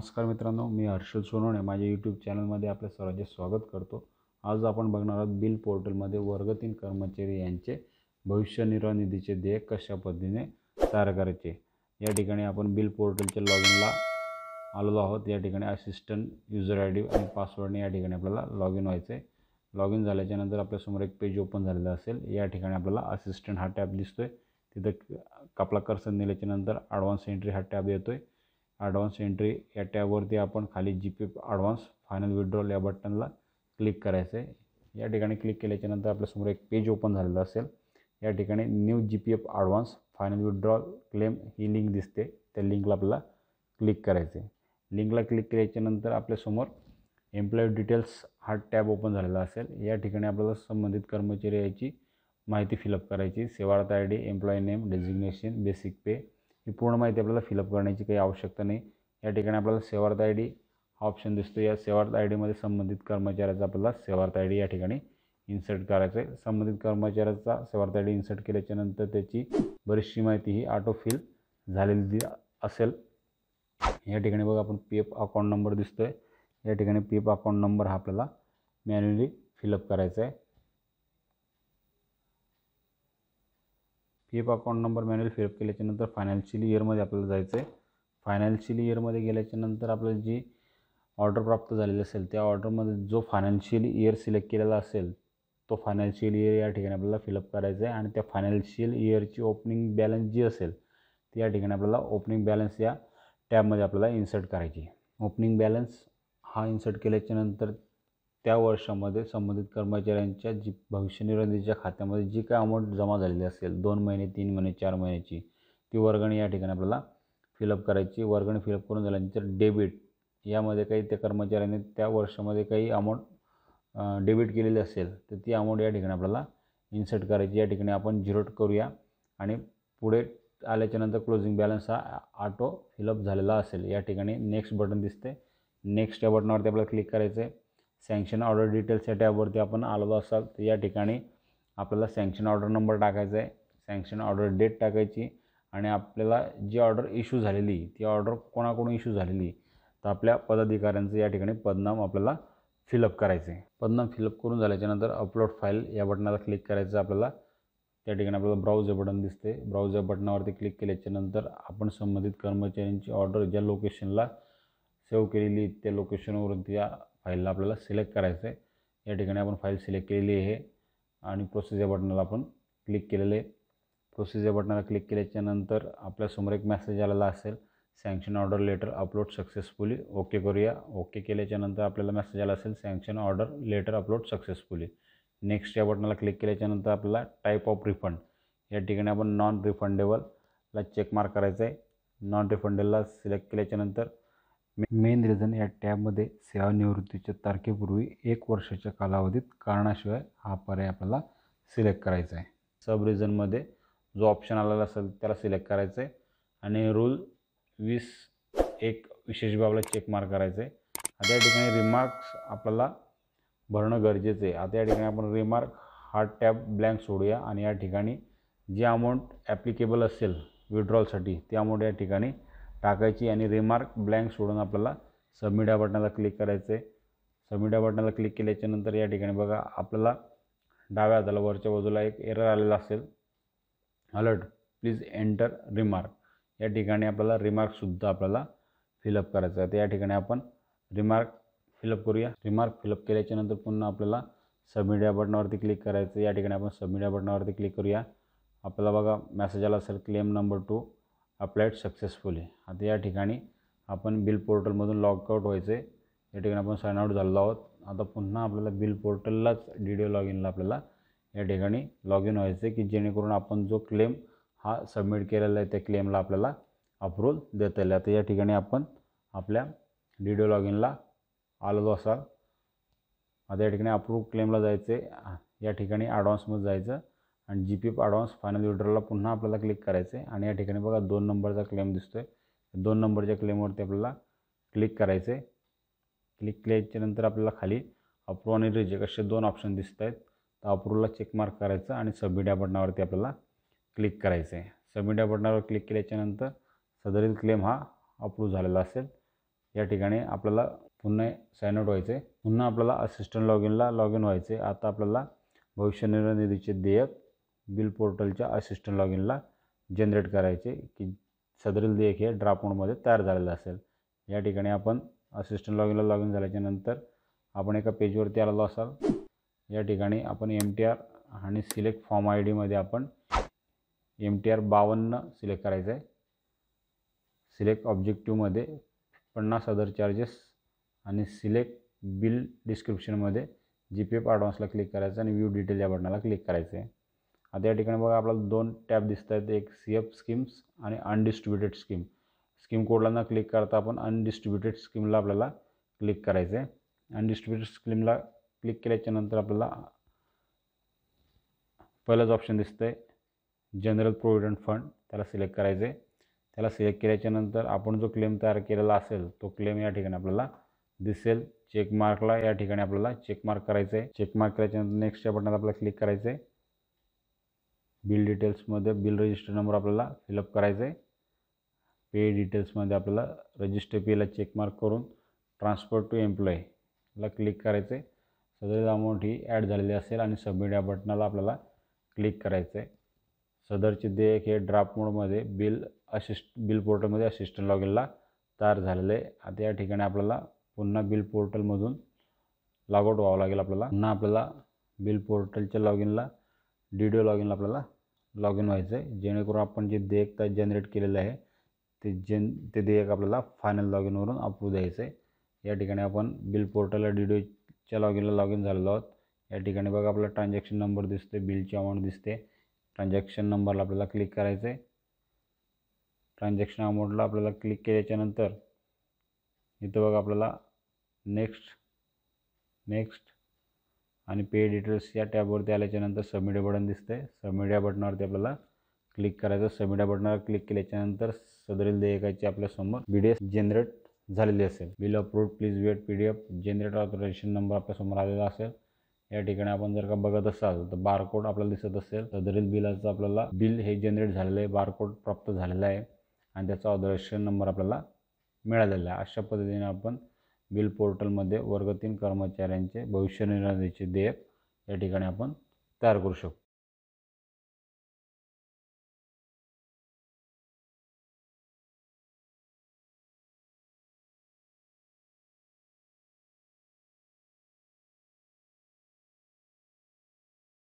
नमस्कार मित्रांनो मी हर्षल सोनवणे माझ्या यूट्यूब चॅनलमध्ये आपल्या सर्वांचे स्वागत करतो आज आपण बघणार आहोत बिल पोर्टलमध्ये वर्ग तीन कर्मचारी यांचे भविष्य निर्वाह निधीचे देयक कशा पद्धतीने तयार करायचे या ठिकाणी आपण बिल पोर्टलच्या लॉग इनला आलेलो आहोत या ठिकाणी असिस्टंट युजर आय डी आणि पासवर्डने या ठिकाणी आपल्याला लॉग इन व्हायचं आहे लॉग इन झाल्याच्यानंतर आपल्यासमोर एक पेज ओपन झालेलं असेल या ठिकाणी आपल्याला असिस्टंट हा टॅब दिसतो आहे तिथं कापला कर्सन नेल्याच्यानंतर ॲडव्हान्स एंट्री हा टॅब येतो आहे ॲडव्हान्स एंट्री या टॅबवरती आपण खाली G P advance final withdrawal या बटनला क्लिक करायचं आहे या ठिकाणी क्लिक केल्याच्यानंतर आपल्यासमोर एक पेज ओपन झालेलं असेल या ठिकाणी new G P F advance final withdrawal claim ही लिंक दिसते त्या लिंकला आपल्याला क्लिक करायचं आहे लिंकला क्लिक केल्याच्यानंतर आपल्यासमोर एम्प्लॉई डिटेल्स हा टॅब ओपन झालेला असेल या ठिकाणी आपल्याला संबंधित कर्मचारी याची माहिती फिलअप करायची Sevaarth I D employee name designation basic pay ही पूर्ण माहिती आपल्याला फिलअप करण्याची काही आवश्यकता नाही या ठिकाणी आपल्याला सेवार्थ आय डी हा ऑप्शन दिसतो या सेवार्थ आय डीमध्ये संबंधित कर्मचाऱ्याचा आपल्याला सेवार्थ आय डी या ठिकाणी इन्सर्ट करायचं आहे संबंधित कर्मचाऱ्याचा सेवार्थ आय डी इन्सर्ट केल्याच्यानंतर त्याची बरीचशी माहिती ही ऑटोफिल झालेली असेल या ठिकाणी बघा आपण पी एफ अकाउंट नंबर दिसतो आहे या ठिकाणी पी एफ अकाउंट नंबर हा आपल्याला मॅन्युअली फिलअप करायचा आहे P F account number manual fill up केल्याच्यानंतर फायनान्शियल इयरमध्ये आपल्याला जायचं आहे फायनान्शियल इयरमध्ये गेल्याच्यानंतर आपल्याला जी ऑर्डर प्राप्त झालेली असेल त्या ऑर्डरमध्ये जो फायनान्शियल इयर सिलेक्ट केलेला असेल तो फायनान्शियल इयर या ठिकाणी आपल्याला फिलअप करायचं आहे आणि त्या फायनान्शियल इयरची ओपनिंग बॅलन्स जी असेल ती या ठिकाणी आपल्याला ओपनिंग बॅलन्स या टॅबमध्ये आपल्याला इन्सर्ट करायची ओपनिंग बॅलन्स हा इन्सर्ट केल्याच्यानंतर त्या वर्षामध्ये संबंधित कर्मचाऱ्यांच्या जी भविष्य निर्वाह खात्यामध्ये जी काय अमाऊंट जमा झालेली असेल दोन महिने तीन महिने चार महिन्याची ती वर्गणी या ठिकाणी आपल्याला फिलअप करायची वर्गणी फिलअप करून झाल्यानंतर डेबिट यामध्ये काही त्या कर्मचाऱ्याने त्या वर्षामध्ये काही अमाऊंट डेबिट केलेली असेल तर ती अमाऊंट या ठिकाणी आपल्याला इन्सर्ट करायची या ठिकाणी आपण झिरोट करूया आणि पुढे आल्याच्यानंतर क्लोजिंग बॅलन्स हा ऑटो फिलअप झालेला असेल या ठिकाणी नेक्स्ट बटन दिसते नेक्स्ट या बटनावरती आपल्याला क्लिक करायचं आहे सँक्शन ऑर्डर डिटेल्स या टॅबवरती आपण आलो असाल तर या ठिकाणी आपल्याला सँक्शन ऑर्डर नंबर टाकायचा आहे सँक्शन ऑर्डर डेट टाकायची आणि आपल्याला जी ऑर्डर इश्यू झालेली ती ऑर्डर कोणाकडून इश्यू झालेली तर आपल्या पदाधिकाऱ्यांचं या ठिकाणी पदनाम आपल्याला फिलअप करायचं आहे पदनाम फिलअप करून झाल्याच्यानंतर अपलोड फाईल या बटनाला क्लिक करायचं आपल्याला त्या ठिकाणी आपल्याला ब्राउजर बटन दिसते ब्राऊज बटनावरती क्लिक केल्याच्यानंतर आपण संबंधित कर्मचाऱ्यांची ऑर्डर ज्या लोकेशनला सेव्ह केलेली त्या त्या फाईलला आपल्याला सिलेक्ट करायचं आहे या ठिकाणी आपण फाईल सिलेक्ट केलेली आहे आणि प्रोसेस या बटनाला आपण क्लिक केलेलं आहे प्रोसेस या बटनाला क्लिक केल्याच्यानंतर आपल्यासमोर एक मेसेज आलेला असेल sanction order letter upload successfully okay करूया ओके केल्याच्यानंतर आपल्याला मेसेज आला असेल sanction order letter upload successfully next या बटनाला क्लिक केल्याच्यानंतर आपल्याला टाईप ऑफ रिफंड या ठिकाणी आपण नॉन रिफंडेबलला चेक मार्क करायचं आहे नॉन रिफंडेबलला सिलेक्ट केल्याच्यानंतर मेन रिझन या टॅबमध्ये सेवानिवृत्तीच्या तारखेपूर्वी एक वर्षाच्या कालावधीत कारणाशिवाय हा पर्याय आपल्याला सिलेक्ट करायचा आहे सब रिझनमध्ये जो ऑप्शन आलेला असेल त्याला सिलेक्ट करायचं आहे आणि रूल वीस एक विशेष बाबला चेक मार्क करायचं आहे आता या ठिकाणी रिमार्क्स आपल्याला भरणं गरजेचं आहे आता या ठिकाणी आपण रिमार्क हा टॅब ब्लँक सोडूया आणि या ठिकाणी जी अमाऊंट ॲप्लिकेबल असेल विड्रॉलसाठी ती अमाऊंट या ठिकाणी टाकायची आणि रिमार्क ब्लँक सोडून आपल्याला सबमिट या बटनाला क्लिक करायचं आहे सबमिट या बटनाला क्लिक केल्याच्यानंतर या ठिकाणी बघा आपल्याला डाव्या हाताला वरच्या बाजूला एक एरर आलेला असेल अलर्ट प्लीज एंटर रिमार्क या ठिकाणी आपल्याला रिमार्कसुद्धा आपल्याला फिलअप करायचं आहे तर या ठिकाणी आपण रिमार्क फिलअप करूया रिमार्क फिलअप केल्याच्यानंतर पुन्हा आपल्याला सबमिट या बटनावरती क्लिक करायचं या ठिकाणी आपण सबमिट या बटनावरती क्लिक करूया आपल्याला बघा मेसेज आला असेल claim number two applied successfully आता या ठिकाणी आपण बिल पोर्टलमधून लॉगआउट व्हायचे या ठिकाणी आपण साईन आउट झालेलो आहोत आता पुन्हा आपल्याला बिल पोर्टललाच डी डी ओ लॉग इनला आपल्याला या ठिकाणी लॉग इन आहे की जेणेकरून आपण जो क्लेम हा सबमिट केलेला आहे त्या क्लेमला आपल्याला अप्रूव्हल देता येईल आता या ठिकाणी आपण आपल्या डी डी ओ लॉग इनला आलेलो असाल आता या ठिकाणी अप्रूव्ह क्लेमला जायचे या ठिकाणी ॲडव्हान्समध्ये जायचं आणि G P F advance final विड्रॉलला पुन्हा आपल्याला क्लिक करायचं आहे आणि या ठिकाणी बघा दोन नंबरचा क्लेम दिसतो आहे दोन नंबरच्या क्लेमवरती आपल्याला क्लिक करायचं आहे क्लिक केल्याच्यानंतर आपल्याला खाली अप्रूव्ह आणि रिजेक्ट असे दोन ऑप्शन दिसत आहेत तर अप्रूव्हला चेकमार्क करायचं आणि सबमिट या बटनावरती आपल्याला क्लिक करायचं आहे सबमिट या बटनावर क्लिक केल्याच्यानंतर सदरील क्लेम हा अप्रूव्ह झालेला असेल या ठिकाणी आपल्याला पुन्हा साइन आउट व्हायचं आहे पुन्हा आपल्याला असिस्टंट लॉग इनला लॉग इन व्हायचं आहे आता आपल्याला भविष्य निर्णय निधीचे देयक बिल पोर्टलच्या असिस्टंट लॉग इनला जनरेट करायचे की सदरील देयक हे ड्राफ्ट मोडमध्ये तयार झालेलं असेल या ठिकाणी आपण असिस्टंट लॉग इनला लॉग इन झाल्याच्या नंतर आपण एका पेजवरती आलेलो असाल या ठिकाणी आपण एम टी आर आणि सिलेक्ट फॉर्म आय डीमध्ये आपण एम टी आर बावन्न सिलेक्ट करायचं आहे सिलेक्ट ऑब्जेक्टिव्हमध्ये पन्नास हजार चार्जेस आणि सिलेक्ट बिल डिस्क्रिप्शनमध्ये जी पी एफ ॲडव्हान्सला क्लिक करायचं आणि व्यू डिटेल या बटनाला क्लिक करायचं आहे आता या ठिकाणी बघा आपल्याला दोन टॅब दिसत आहेत एक सी एफ स्कीम्स आणि अनडिस्ट्रीब्युटेड स्कीम स्कीम कोडला न क्लिक करता आपण अनडिस्ट्रीब्युटेड स्कीमला आपल्याला क्लिक करायचं आहे अनडिस्ट्रीब्युटेड स्कीमला क्लिक केल्याच्या नंतर आपल्याला पहिलंच ऑप्शन दिसतं आहे जनरल प्रोव्हिडंट फंड त्याला सिलेक्ट करायचं आहे त्याला सिलेक्ट केल्याच्या नंतर आपण जो क्लेम तयार केलेला असेल तो क्लेम या ठिकाणी आपल्याला दिसेल चेकमार्कला या ठिकाणी आपल्याला चेकमार्क करायचं आहे चेकमार्क केल्याच्यानंतर नेक्स्टच्या बटनात आपल्याला क्लिक करायचं आहे बिल डिटेल्समध्ये बिल रजिस्टर नंबर आपल्याला फिलअप करायचा आहे पे डिटेल्समध्ये आपल्याला रजिस्टर पेला चेकमार्क करून ट्रान्सफर टू एम्प्लॉयला क्लिक करायचं आहे सदरील अमाऊंट ही ॲड झालेली असेल आणि सबमिट या बटनाला आपल्याला क्लिक करायचं आहे सदरचे देयक हे ड्राफ्ट मोडमध्ये बिल असिस्ट बिल पोर्टलमध्ये असिस्टंट लॉग इनला तयार झालेलं आहे आता या ठिकाणी आपल्याला पुन्हा बिल पोर्टलमधून लॉगआउट व्हावं लागेल आपल्याला पुन्हा आपल्याला बिल पोर्टलच्या लॉग इनला डी डी ओ लॉग इनला आपल्याला लॉग इन व्हायचं आहे जेणेकरून आपण जे देयक जनरेट केलेलं आहे ते जन ते देयक आपल्याला फायनल लॉग इनवरून अप्रूव्ह द्यायचं आहे या ठिकाणी आपण बिल पोर्टलला डी डी ओच्या लॉग इनला लॉग इन झालेलो आहोत या ठिकाणी बघा आपला ट्रान्झॅक्शन नंबर दिसते बिलची अमाऊंट दिसते ट्रान्झॅक्शन नंबरला आपल्याला क्लिक करायचं आहे ट्रान्झॅक्शन अमाऊंटला आपल्याला क्लिक केल्याच्यानंतर इथं बघा आपल्याला नेक्स्ट नेक्स्ट आणि पे डिटेल्स या टॅबवरती आल्याच्यानंतर सबमिट बटन दिसतं आहे सबमिट या बटनावरती आपल्याला क्लिक करायचं सबमिट या बटनावर क्लिक केल्याच्यानंतर सदरील देयकाची आपल्यासमोर बी डी एस जनरेट झालेली असेल bill approve please wait P D F generate authorisation number आपल्यासमोर आलेला असेल या ठिकाणी आपण जर का बघत असाल तर बारकोड आपल्याला दिसत असेल सदरील बिलाचं आपल्याला बिल हे जनरेट झालेलं आहे बारकोड प्राप्त झालेला आहे आणि त्याचा ऑथोरायझेशन नंबर आपल्याला मिळालेला आहे अशा पद्धतीने आपण बिल पोर्टलमध्ये वर्ग तीन कर्मचाऱ्यांचे भविष्य निर्णयाचे देयक या ठिकाणी आपण तयार करू शकतो